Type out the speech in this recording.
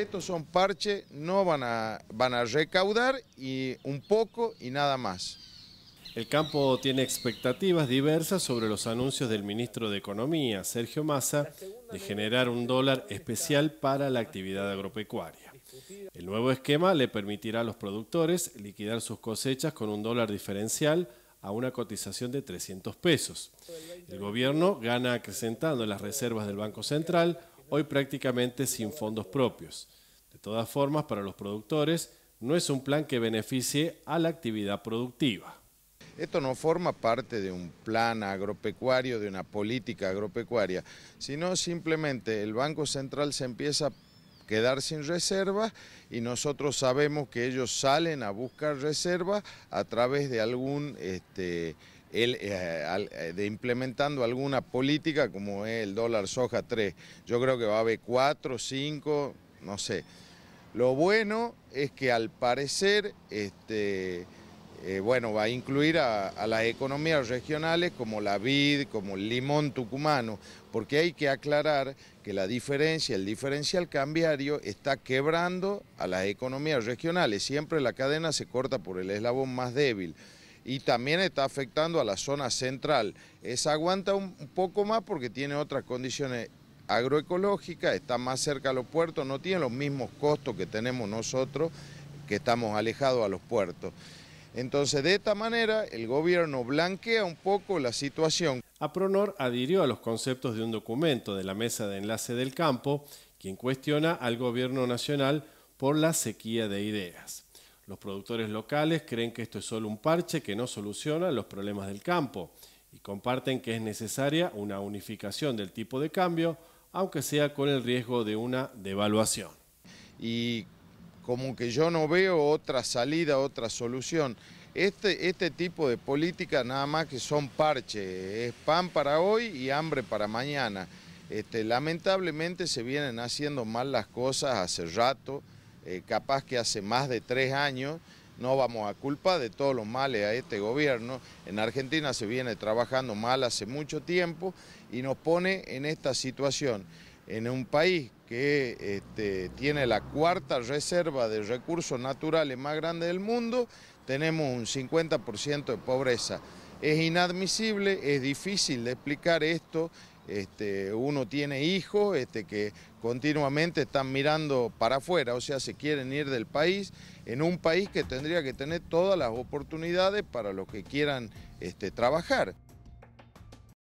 Estos son parches, no van a, van a recaudar y un poco y nada más. El campo tiene expectativas diversas sobre los anuncios del ministro de Economía, Sergio Massa, de generar un dólar especial para la actividad agropecuaria. El nuevo esquema le permitirá a los productores liquidar sus cosechas con un dólar diferencial a una cotización de 300 pesos. El gobierno gana acrecentando las reservas del Banco Central, hoy prácticamente sin fondos propios. De todas formas, para los productores, no es un plan que beneficie a la actividad productiva. Esto no forma parte de un plan agropecuario, de una política agropecuaria, sino simplemente el Banco Central se empieza a quedar sin reservas y nosotros sabemos que ellos salen a buscar reservas a través de algún... Este, el, eh, eh, de implementando alguna política como es el dólar soja 3. Yo creo que va a haber 4, 5, no sé. Lo bueno es que al parecer, este, eh, bueno, va a incluir a, a, las economías regionales como la vid, como el limón tucumano, porque hay que aclarar que la diferencia, el diferencial cambiario está quebrando a las economías regionales. Siempre la cadena se corta por el eslabón más débil y también está afectando a la zona central. Esa aguanta un, poco más porque tiene otras condiciones agroecológicas, está más cerca a los puertos, no tiene los mismos costos que tenemos nosotros que estamos alejados a los puertos. Entonces, de esta manera, el gobierno blanquea un poco la situación. APRONOR adhirió a los conceptos de un documento de la Mesa de Enlace del Campo, quien cuestiona al gobierno nacional por la sequía de ideas. Los productores locales creen que esto es solo un parche que no soluciona los problemas del campo y comparten que es necesaria una unificación del tipo de cambio, aunque sea con el riesgo de una devaluación. Y como que yo no veo otra salida, otra solución. Este, este tipo de política nada más que son parches, es pan para hoy y hambre para mañana. Este, lamentablemente se vienen haciendo mal las cosas hace rato. Eh, capaz que hace más de tres años, no vamos a culpar de todos los males a este gobierno. En Argentina se viene trabajando mal hace mucho tiempo y nos pone en esta situación, en un país que este, tiene la cuarta reserva de recursos naturales más grande del mundo, tenemos un 50% de pobreza. Es inadmisible, es difícil de explicar esto este, uno tiene hijos este, que continuamente están mirando para afuera, o sea, se quieren ir del país, en un país que tendría que tener todas las oportunidades para los que quieran este, trabajar.